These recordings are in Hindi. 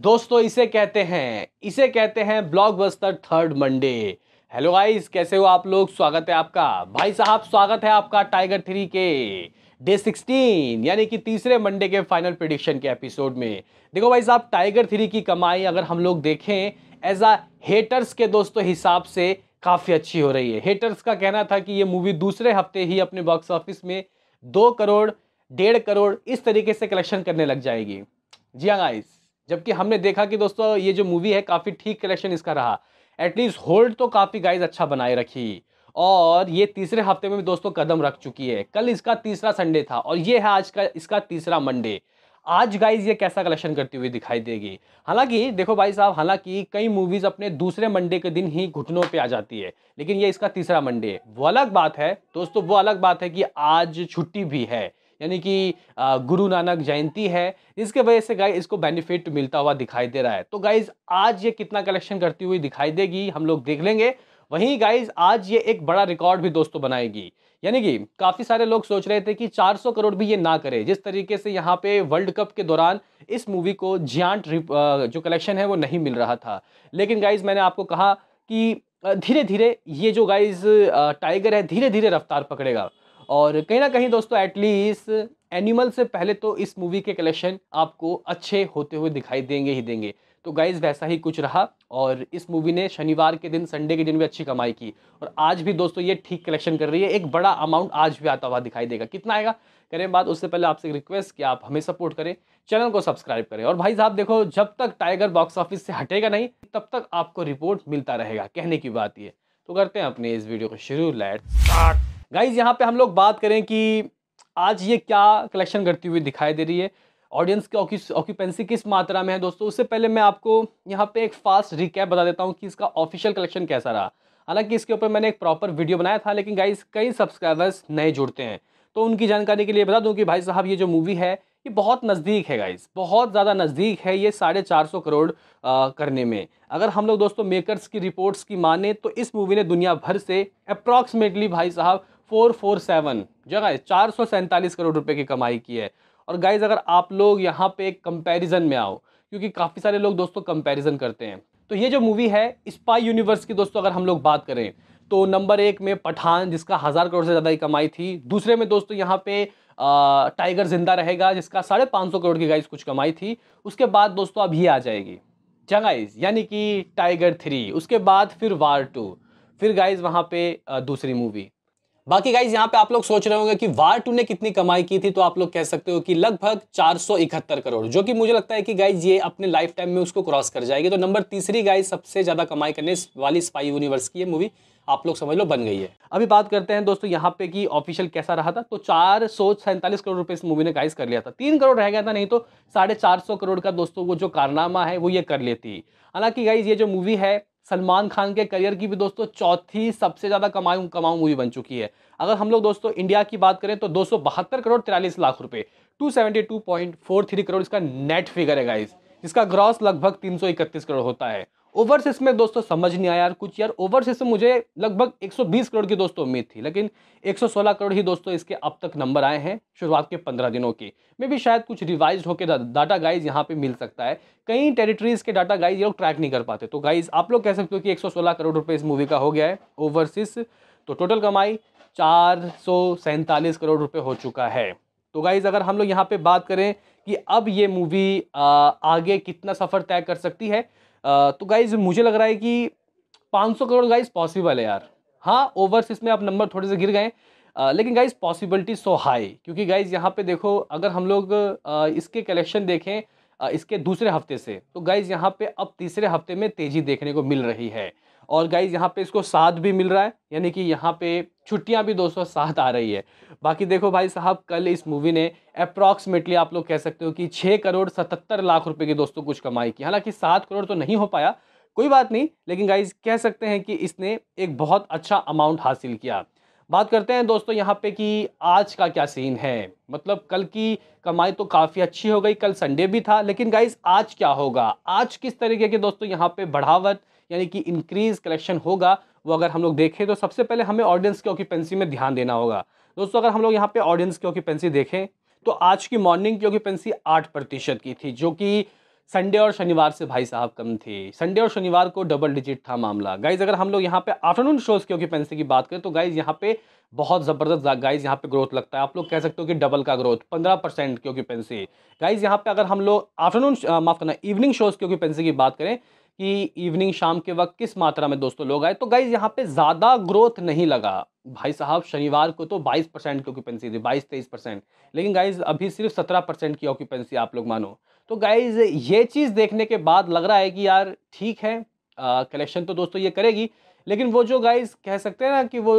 दोस्तों इसे कहते हैं इसे कहते हैं blockbuster third Monday hello guys कैसे हो आप लोग स्वागत है आपका भाई साहब स्वागत है आपका टाइगर थ्री के डे सिक्सटीन यानी कि तीसरे मंडे के फाइनल प्रिडिक्शन के एपिसोड में देखो भाई साहब टाइगर थ्री की कमाई अगर हम लोग देखें एज आ हेटर्स के दोस्तों हिसाब से काफ़ी अच्छी हो रही है हेटर्स का कहना था कि ये मूवी दूसरे हफ्ते ही अपने बॉक्स ऑफिस में दो करोड़ डेढ़ करोड़ इस तरीके से कलेक्शन करने लग जाएगी जी हाँ गाइस जबकि हमने देखा कि दोस्तों ये जो मूवी है काफ़ी ठीक कलेक्शन इसका रहा एटलीस्ट होल्ड तो काफ़ी गाइज अच्छा बनाए रखी और ये तीसरे हफ्ते में भी दोस्तों कदम रख चुकी है कल इसका तीसरा संडे था और ये है आज का इसका तीसरा मंडे आज गाइज ये कैसा कलेक्शन करती हुई दिखाई देगी हालांकि देखो भाई साहब हालांकि कई मूवीज़ अपने दूसरे मंडे के दिन ही घुटनों पे आ जाती है लेकिन ये इसका तीसरा मंडे है वो अलग बात है दोस्तों वो अलग बात है कि आज छुट्टी भी है यानी कि गुरु नानक जयंती है जिसके वजह से गाइज इसको बेनिफिट मिलता हुआ दिखाई दे रहा है तो गाइज आज ये कितना कलेक्शन करती हुई दिखाई देगी हम लोग देख लेंगे वहीं गाइज आज ये एक बड़ा रिकॉर्ड भी दोस्तों बनाएगी यानी कि काफ़ी सारे लोग सोच रहे थे कि 400 करोड़ भी ये ना करे जिस तरीके से यहाँ पे वर्ल्ड कप के दौरान इस मूवी को जियांट जो कलेक्शन है वो नहीं मिल रहा था लेकिन गाइज मैंने आपको कहा कि धीरे धीरे ये जो गाइज टाइगर है धीरे धीरे रफ्तार पकड़ेगा और कहीं ना कहीं दोस्तों एटलीस्ट एनिमल से पहले तो इस मूवी के कलेक्शन आपको अच्छे होते हुए दिखाई देंगे ही देंगे तो गाइज वैसा ही कुछ रहा और इस मूवी ने शनिवार के दिन संडे के दिन भी अच्छी कमाई की और आज भी दोस्तों ये ठीक कलेक्शन कर रही है एक बड़ा अमाउंट आज भी आता हुआ दिखाई देगा कितना आएगा करें बात उससे पहले आपसे रिक्वेस्ट कि आप हमें सपोर्ट करें चैनल को सब्सक्राइब करें और भाई साहब देखो जब तक टाइगर बॉक्स ऑफिस से हटेगा नहीं तब तक आपको रिपोर्ट मिलता रहेगा कहने की बात ये तो करते हैं अपने इस वीडियो को शुरू लाइट स्टार्ट गाइज यहाँ पे हम लोग बात करें कि आज ये क्या कलेक्शन करती हुई दिखाई दे रही है ऑडियंस की ऑक्यूपेंसी किस मात्रा में है दोस्तों उससे पहले मैं आपको यहाँ पे एक फास्ट रिकैप बता देता हूँ कि इसका ऑफिशियल कलेक्शन कैसा रहा हालांकि इसके ऊपर मैंने एक प्रॉपर वीडियो बनाया था लेकिन गाइज कई सब्सक्राइबर्स नए जुड़ते हैं तो उनकी जानकारी के लिए बता दूँ कि भाई साहब ये जो मूवी है ये बहुत नज़दीक है गाइज बहुत ज़्यादा नज़दीक है ये साढ़े चार सौ करोड़ आ, करने में अगर हम लोग दोस्तों मेकर्स की रिपोर्ट्स की माने तो इस मूवी ने दुनिया भर से अप्रॉक्सीमेटली भाई साहब फोर फोर सेवन जगह चार सौ सैंतालीस करोड़ रुपए की कमाई की है और गाइज अगर आप लोग यहाँ पे एक कंपैरिजन में आओ क्योंकि काफ़ी सारे लोग दोस्तों कंपैरिजन करते हैं तो ये जो मूवी है स्पाई यूनिवर्स की दोस्तों अगर हम लोग बात करें तो नंबर एक में पठान जिसका हज़ार करोड़ से ज़्यादा की कमाई थी दूसरे में दोस्तों यहाँ पे आ, टाइगर जिंदा रहेगा जिसका साढ़े पाँच सौ करोड़ की गाइज कुछ कमाई थी उसके बाद दोस्तों अब आ जाएगी जगाइज यानी कि टाइगर थ्री उसके बाद फिर वार टू फिर गाइज वहाँ पे दूसरी मूवी बाकी गाइज यहाँ पे आप लोग सोच रहे होंगे कि वार टू ने कितनी कमाई की थी तो आप लोग कह सकते हो कि लगभग चार करोड़ जो कि मुझे लगता है कि गाइज ये अपने लाइफ टाइम में उसको क्रॉस कर जाएगी तो नंबर तीसरी गाइज सबसे ज़्यादा कमाई करने वाली स्पाई यूनिवर्स की मूवी आप लोग समझ लो बन गई है अभी बात करते हैं दोस्तों यहाँ पे कि ऑफिशियल कैसा रहा था तो चार सौ सैंतालीस करोड़ रुपए इस मूवी ने गाइज कर लिया था तीन करोड़ रह गया था नहीं तो साढ़े चार सौ करोड़ का दोस्तों वो जो कारनामा है वो ये कर लेती हालांकि गाइज ये जो मूवी है सलमान खान के करियर की भी दोस्तों चौथी सबसे ज़्यादा कमाऊ कमाऊ मूवी बन चुकी है अगर हम लोग दोस्तों इंडिया की बात करें तो दो करोड़ तिरालीस लाख रुपए टू करोड़ इसका नेट फिगर है गाइज जिसका ग्रॉस लगभग तीन करोड़ होता है ओवरसीज में दोस्तों समझ नहीं आया यार कुछ यार ओवरसीज में मुझे लगभग 120 करोड़ की दोस्तों उम्मीद थी लेकिन 116 करोड़ ही दोस्तों इसके अब तक नंबर आए हैं शुरुआत के 15 दिनों के मे भी शायद कुछ रिवाइज होकर डाटा गाइज यहाँ पे मिल सकता है कई टेरिटरीज़ के डाटा गाइज ये लोग ट्रैक नहीं कर पाते तो गाइज आप लोग कह सकते हो कि एक करोड़ रुपये इस मूवी का हो गया है ओवरसीज तो टोटल कमाई चार करोड़ रुपये हो चुका है तो गाइज़ अगर हम लोग यहाँ पर बात करें कि अब ये मूवी आगे कितना सफ़र तय कर सकती है तो गाइज मुझे लग रहा है कि 500 करोड़ गाइज पॉसिबल है यार हाँ ओवर्स इसमें आप नंबर थोड़े से गिर गए लेकिन गाइज पॉसिबिलिटी सो हाई क्योंकि गाइज यहाँ पे देखो अगर हम लोग इसके कलेक्शन देखें इसके दूसरे हफ्ते से तो गाइज यहाँ पे अब तीसरे हफ्ते में तेज़ी देखने को मिल रही है और गाइज यहाँ पे इसको साथ भी मिल रहा है यानी कि यहाँ पे छुट्टियाँ भी दोस्तों साथ आ रही है बाकी देखो भाई साहब कल इस मूवी ने अप्रॉक्सीमेटली आप लोग कह सकते हो कि छः करोड़ सतहत्तर लाख रुपए की दोस्तों कुछ कमाई की हालांकि सात करोड़ तो नहीं हो पाया कोई बात नहीं लेकिन गाइज कह सकते हैं कि इसने एक बहुत अच्छा अमाउंट हासिल किया बात करते हैं दोस्तों यहाँ पे कि आज का क्या सीन है मतलब कल की कमाई तो काफ़ी अच्छी हो गई कल संडे भी था लेकिन गाइज आज क्या होगा आज किस तरीके के दोस्तों यहाँ पे बढ़ावत यानी कि इंक्रीज कलेक्शन होगा वो अगर हम लोग देखें तो सबसे पहले हमें ऑडियंस की ऑक्यूपेंसी में ध्यान देना होगा दोस्तों अगर हम लोग यहाँ पर ऑडियंस की ऑक्यूपेंसी देखें तो आज की मॉर्निंग की ऑक्यूपेंसी आठ प्रतिशत की थी जो कि संडे और शनिवार से भाई साहब कम थे संडे और शनिवार को डबल डिजिट था मामला गाइज अगर हम लोग यहाँ पे आफ्टरनून शोज़ के ऑक्यूपेंसी की बात करें तो गाइज यहाँ पे बहुत ज़बरदस्त गाइज यहाँ पे ग्रोथ लगता है आप लोग कह सकते हो कि डबल का ग्रोथ पंद्रह परसेंट की ऑक्यूपेंसी गाइज यहाँ पे अगर हम लोग आफ्टरनून माफ़ करना इवनिंग शोज़ की ऑक्यूपेंसी की बात करें कि इवनिंग शाम के वक्त किस मात्रा में दोस्तों लोग आए तो गाइज यहाँ पे ज़्यादा ग्रोथ नहीं लगा भाई साहब शनिवार को तो 22 परसेंट की ऑक्यूपेंसी थी 22 तेईस परसेंट लेकिन गाइज अभी सिर्फ 17 परसेंट की ऑक्यूपेंसी आप लोग मानो तो गाइज ये चीज़ देखने के बाद लग रहा है कि यार ठीक है कलेक्शन तो दोस्तों ये करेगी लेकिन वो जो गाइज कह सकते हैं ना कि वो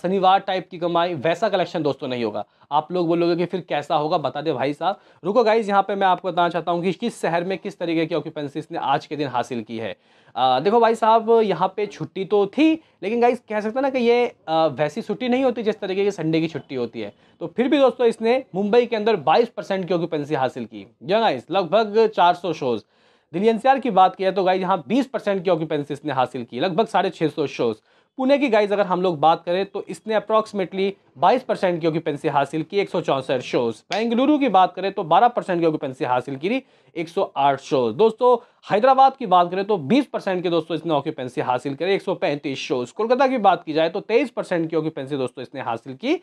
शनिवार टाइप की कमाई वैसा कलेक्शन दोस्तों नहीं होगा आप लोग बोलोगे कि फिर कैसा होगा बता दे भाई साहब रुको गाइज यहाँ पे मैं आपको बताना चाहता हूँ कि किस शहर में किस तरीके की ऑक्यूपेंसी ने आज के दिन हासिल की है आ, देखो भाई साहब यहाँ पे छुट्टी तो थी लेकिन गाइज कह सकते हैं ना कि ये आ, वैसी छुट्टी नहीं होती जिस तरीके की संडे की छुट्टी होती है तो फिर भी दोस्तों इसने मुंबई के अंदर बाईस की ऑक्यूपेंसी हासिल की जो गाइज लगभग चार शोज़ दिल्ली एनसीआर की बात की है तो गाइज यहाँ बीस परसेंट की ऑक्यूपेंसी इसने हासिल की लगभग साढ़े छः सौ शोज़ पुणे की गाइज अगर हम लोग बात करें तो इसने अप्रॉक्सीमेटली बाईस परसेंट की ऑक्यूपेंसी हासिल की एक शोज बेंगलुरु की बात करें तो बारह परसेंट की ऑक्यूपेंसी हासिल की आठ शोज दोस्तों हैदराबाद की बात करें तो 20 परसेंट की दोस्तों इसने ऑक्यूपेंसी हासिल करी पैंतीस शोज कोलकाता की बात की जाए तो 23 परसेंट की ऑक्यूपेंसी दोस्तों इसने हासिल की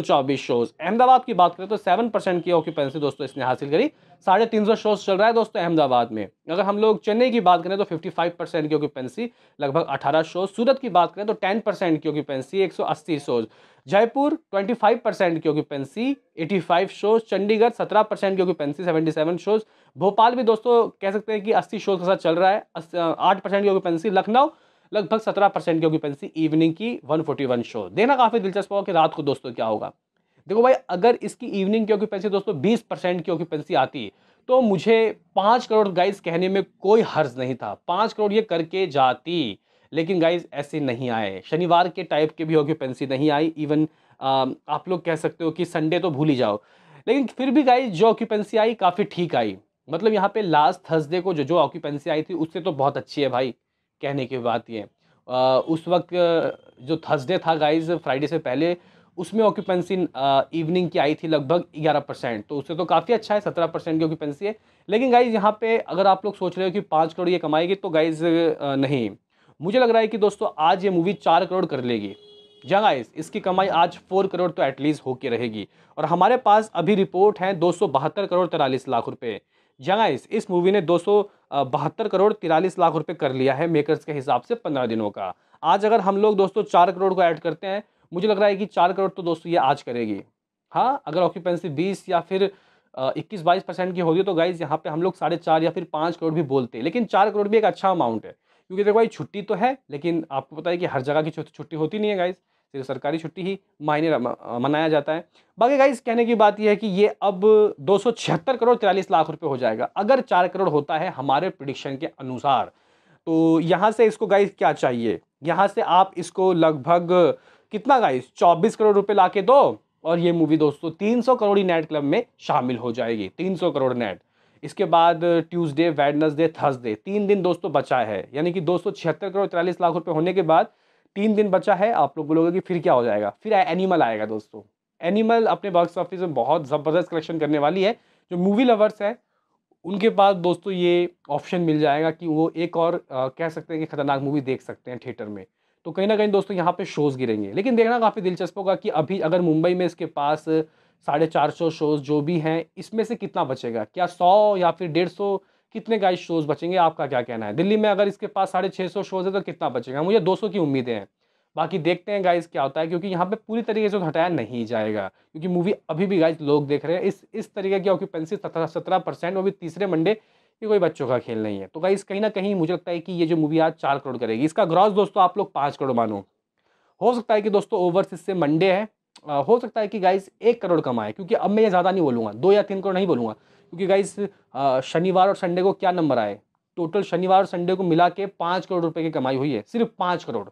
चौबीस शोज अहमदाबाद की बात करें तो सेवन परसेंट की ऑक्यूपेंसी दोस्तों इसने हासिल करी साढ़े तीन सौ शोज चल रहा है दोस्तों अहमदाबाद में अगर हम लोग चेन्नई की बात करें तो 55 परसेंट की ऑक्यूपेंसी लगभग 18 शोज सूरत की बात करें तो 10 परसेंट की ऑक्यूपेंसी 180 शोज जयपुर 25 परसेंट की ऑक्यूपेंसी 85 शोज चंडीगढ़ 17 परसेंट की ऑक्यूपेंसी 77 शोज भोपाल भी दोस्तों कह सकते हैं कि 80 शोज के साथ चल रहा है आठ परसेंट की ऑक्यूपेंसी लखनऊ लगभग 17 परसेंट की ऑक्यूपेंसी इवनिंग की 141 शो देखना काफ़ी दिलचस्प होगा कि रात को दोस्तों क्या होगा देखो भाई अगर इसकी इवनिंग की ऑक्यूपेंसी दोस्तों बीस परसेंट की ऑक्यूपेंसी आती तो मुझे पाँच करोड़ गाइस कहने में कोई हर्ज नहीं था पाँच करोड़ ये करके जाती लेकिन गाइज ऐसे नहीं आए शनिवार के टाइप के भी ऑक्यूपेंसी नहीं आई इवन आप लोग कह सकते हो कि संडे तो भूल ही जाओ लेकिन फिर भी गाइज जो ऑक्यूपेंसी आई काफ़ी ठीक आई मतलब यहाँ पे लास्ट थर्सडे को जो जो ऑक्यूपेंसी आई थी उससे तो बहुत अच्छी है भाई कहने की बात ये उस वक्त जो थर्सडे था गाइज फ्राइडे से पहले उसमें ऑक्यूपेंसी इवनिंग की आई थी लगभग ग्यारह परसेंट तो उससे तो काफ़ी अच्छा है सत्रह परसेंट की ऑक्यूपेंसी है लेकिन गाइज यहाँ पे अगर आप लोग सोच रहे हो कि पाँच करोड़ ये कमाएगी तो गाइज नहीं मुझे लग रहा है कि दोस्तों आज ये मूवी चार करोड़ कर लेगी जंग आइस इसकी कमाई आज फोर करोड़ तो एटलीस्ट होके रहेगी और हमारे पास अभी रिपोर्ट है दो करोड़ तिरालीस लाख रुपये जंग आइस इस मूवी ने दो बहत्तर करोड़ तिरालीस लाख रुपये कर लिया है मेकर्स के हिसाब से पंद्रह दिनों का आज अगर हम लोग दोस्तों चार करोड़ को ऐड करते हैं मुझे लग रहा है कि चार करोड़ तो दोस्तों ये आज करेगी हाँ अगर ऑक्यूपेंसी बीस या फिर इक्कीस बाईस परसेंट की होगी तो गाइज यहाँ पे हम लोग साढ़े चार या फिर पाँच करोड़ भी बोलते हैं लेकिन चार करोड़ भी एक अच्छा अमाउंट है क्योंकि देखो भाई छुट्टी तो है लेकिन आपको पता है कि हर जगह की छुट्टी होती नहीं है गाइज़ सिर्फ सरकारी छुट्टी ही मायने मनाया जाता है बाकी गाइज कहने की बात यह है कि ये अब दो करोड़ तिरालीस लाख रुपये हो जाएगा अगर चार करोड़ होता है हमारे प्रडिक्शन के अनुसार तो यहाँ से इसको गाइज क्या चाहिए यहाँ से आप इसको लगभग कितना गाइज चौबीस करोड़ रुपये ला के दो और ये मूवी दोस्तों 300 करोड़ ही नेट क्लब में शामिल हो जाएगी 300 करोड़ नेट इसके बाद ट्यूसडे वेडनसडे थर्सडे तीन दिन दोस्तों बचा है यानी कि दो करोड़ तिरालीस लाख रुपये होने के बाद तीन दिन बचा है आप लोग बोलोगे कि फिर क्या हो जाएगा फिर एनिमल आएगा दोस्तों एनिमल अपने बॉक्स ऑफिस में बहुत ज़बरदस्त कलेक्शन करने वाली है जो मूवी लवर्स हैं उनके पास दोस्तों ये ऑप्शन मिल जाएगा कि वो एक और आ, कह सकते हैं कि ख़तरनाक मूवी देख सकते हैं थिएटर में तो कहीं ना कहीं दोस्तों यहाँ पे शोज़ गिरेंगे लेकिन देखना काफ़ी दिलचस्प होगा कि अभी अगर मुंबई में इसके पास साढ़े चार सौ शोज़ जो भी हैं इसमें से कितना बचेगा क्या सौ या फिर डेढ़ सौ कितने गाइस शोज़ बचेंगे आपका क्या कहना है दिल्ली में अगर इसके पास साढ़े छः सौ शोज़ है तो कितना बचेगा मुझे दो सौ की उम्मीदें हैं बाकी देखते हैं गाइस क्या होता है क्योंकि यहाँ पे पूरी तरीके से घटाया नहीं जाएगा क्योंकि मूवी अभी भी गाइस लोग देख रहे हैं इस इस तरीके की ऑक्यूपेंसी सत्रह परसेंट वो भी तीसरे मंडे ये कोई बच्चों का खेल नहीं है तो गाइस कहीं ना कहीं मुझे लगता है कि ये जो मूवी आज चार करोड़ करेगी इसका ग्रॉस दोस्तों आप लोग पाँच करोड़ मानो हो सकता है कि दोस्तों ओवरसीज से मंडे है आ, हो सकता है कि गाइस एक करोड़ कमाए क्योंकि अब मैं ये ज़्यादा नहीं बोलूँगा दो या तीन करोड़ नहीं बोलूँगा क्योंकि गाइस शनिवार और संडे को क्या नंबर आए टोटल शनिवार और संडे को मिला के पाँच करोड़ रुपए की कमाई हुई है सिर्फ पाँच करोड़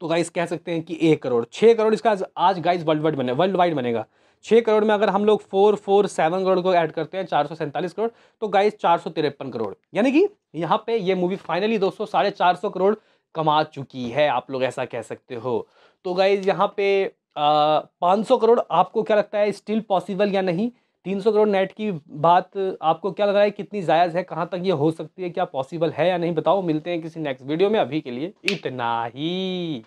तो गाइस कह सकते हैं कि एक करोड़ छः करोड़ इसका आज गाइस वर्ल्ड वाइड बने वर्ल्ड वाइड बनेगा छः करोड़ में अगर हम लोग फोर फोर सेवन करोड़ को ऐड करते हैं चार सौ सैंतालीस करोड़ तो गाइस चार सौ तिरपन करोड़ यानी कि यहाँ पे ये मूवी फाइनली दोस्तों साढ़े चार सौ करोड़ कमा चुकी है आप लोग ऐसा कह सकते हो तो गाइज यहाँ पे पाँच सौ करोड़ आपको क्या लगता है स्टिल पॉसिबल या नहीं तीन सौ करोड़ नेट की बात आपको क्या लग रहा है कितनी जायज़ है कहाँ तक ये हो सकती है क्या पॉसिबल है या नहीं बताओ मिलते हैं किसी नेक्स्ट वीडियो में अभी के लिए इतना ही